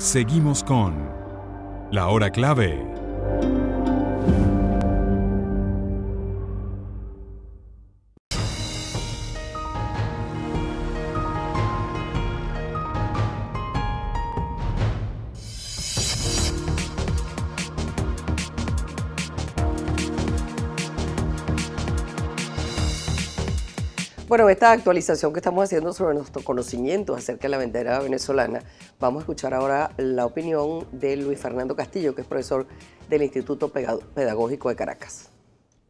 Seguimos con La Hora Clave Bueno, esta actualización que estamos haciendo sobre nuestro conocimiento acerca de la bandera venezolana, vamos a escuchar ahora la opinión de Luis Fernando Castillo, que es profesor del Instituto Pedagógico de Caracas.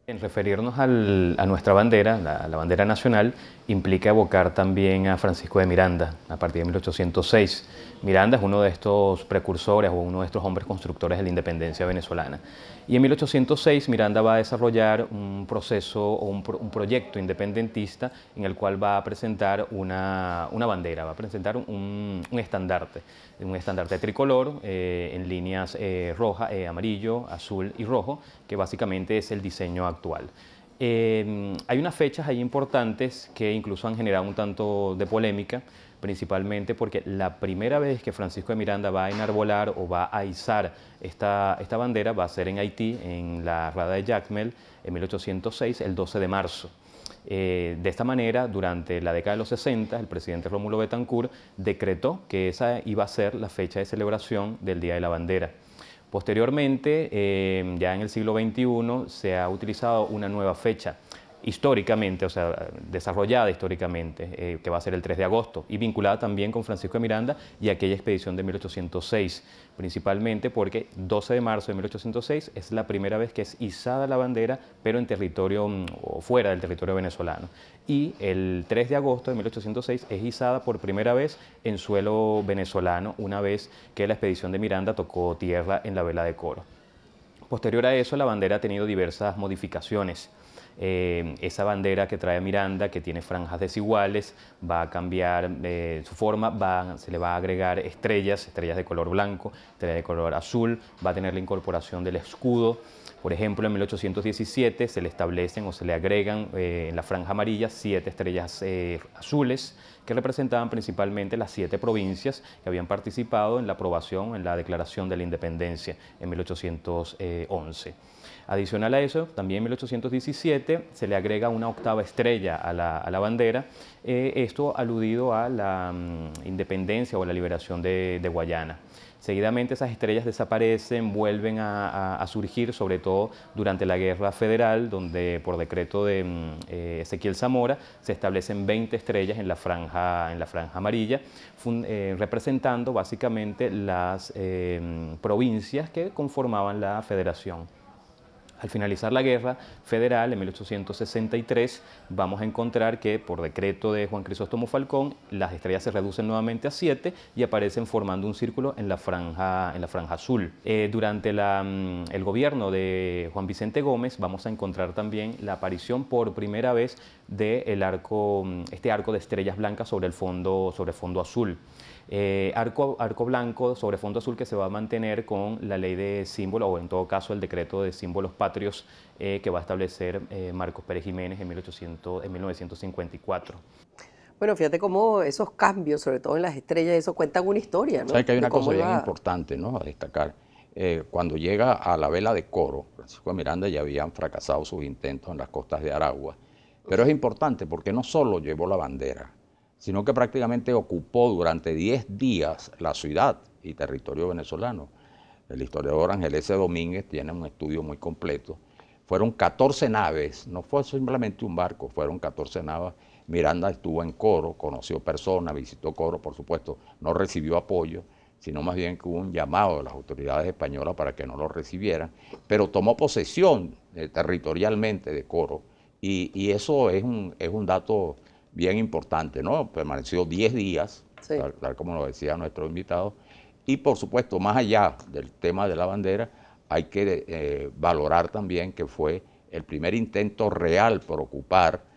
En referirnos a nuestra bandera, la, la bandera nacional, implica evocar también a Francisco de Miranda, a partir de 1806. Miranda es uno de estos precursores o uno de estos hombres constructores de la independencia venezolana. Y en 1806 Miranda va a desarrollar un proceso o un, proyecto independentista en el cual va a presentar una, bandera, va a presentar un, estandarte, un estandarte tricolor eh, en líneas eh, roja, eh, amarillo, azul y rojo, que básicamente es el diseño actual. Em, hay unas fechas ahí importantes que incluso han generado un tanto de polémica, principalmente porque la primera vez que Francisco de Miranda va a enarbolar o va a izar esta, bandera va a ser en Haití, en la Rada de Jackmel en 1806, el 12 de marzo. Eh, de esta manera, durante la década de los 60, el presidente Rómulo Betancourt decretó que esa iba a ser la fecha de celebración del Día de la Bandera. Posteriormente, eh, ya en el siglo XXI, se ha utilizado una nueva fecha históricamente, o sea, desarrollada históricamente, eh, que va a ser el 3 de agosto, y vinculada también con Francisco de Miranda y aquella expedición de 1806, principalmente porque 12 de marzo de 1806 es la primera vez que es izada la bandera, pero en territorio mm, o fuera del territorio venezolano. Y el 3 de agosto de 1806 es izada por primera vez en suelo venezolano, una vez que la expedición de Miranda tocó tierra en la vela de Coro. Posterior a eso, la bandera ha tenido diversas modificaciones. Eh, esa bandera que trae Miranda, que tiene franjas desiguales, va a cambiar eh, su forma, se le va a agregar estrellas, estrellas de color blanco, estrellas de color azul, va a tener la incorporación del escudo. Por ejemplo, en 1817 se le establecen o se le agregan eh, en la franja amarilla siete estrellas eh, azules que representaban principalmente las siete provincias que habían participado en la aprobación, en la declaración de la independencia en 1811. Adicional a eso, también en 1817 se le agrega una octava estrella a la, a la bandera, eh, esto aludido a la mm, independencia o a la liberación de, de Guayana. Seguidamente esas estrellas desaparecen, vuelven a, surgir, sobre todo durante la Guerra Federal, donde por decreto de mm, eh, Ezequiel Zamora se establecen 20 estrellas en la franja, en la franja amarilla, eh, representando básicamente las eh, mm, provincias que conformaban la federación. Al finalizar la guerra federal en 1863, vamos a encontrar que por decreto de Juan Crisóstomo Falcón, las estrellas se reducen nuevamente a siete y aparecen formando un círculo en la franja, en la franja azul. Eh, durante mm, el gobierno de Juan Vicente Gómez vamos a encontrar también la aparición por primera vez de mm, este arco de estrellas blancas sobre el fondo, sobre el fondo azul. Eh, arco, blanco sobre fondo azul que se va a mantener con la ley de símbolos, o en todo caso el decreto de símbolos patrios eh, que va a establecer eh, Marcos Pérez Jiménez en, 1954. Bueno, fíjate cómo esos cambios, sobre todo en las estrellas, eso cuentan una historia, que hay una cosa bien importante, ¿no? A destacar. cuando llega a la vela de Coro, Francisco Miranda ya habían fracasado sus intentos en las costas de Aragua. Pero es importante porque no solo llevó la bandera, sino que prácticamente ocupó durante 10 días la ciudad y territorio venezolano. El historiador Ángel S. Domínguez tiene un estudio muy completo. Fueron 14 naves, no fue simplemente un barco, fueron 14 naves. Miranda estuvo en Coro, conoció personas, visitó Coro, por supuesto, no recibió apoyo, sino más bien que hubo un llamado de las autoridades españolas para que no lo recibieran, pero tomó posesión eh, territorialmente de Coro y, eso es un dato bien importante, ¿no? Permaneció 10 días, tal, como lo decía nuestro invitado. Y por supuesto, más allá del tema de la bandera, hay que eh, valorar también que fue el primer intento real por ocupar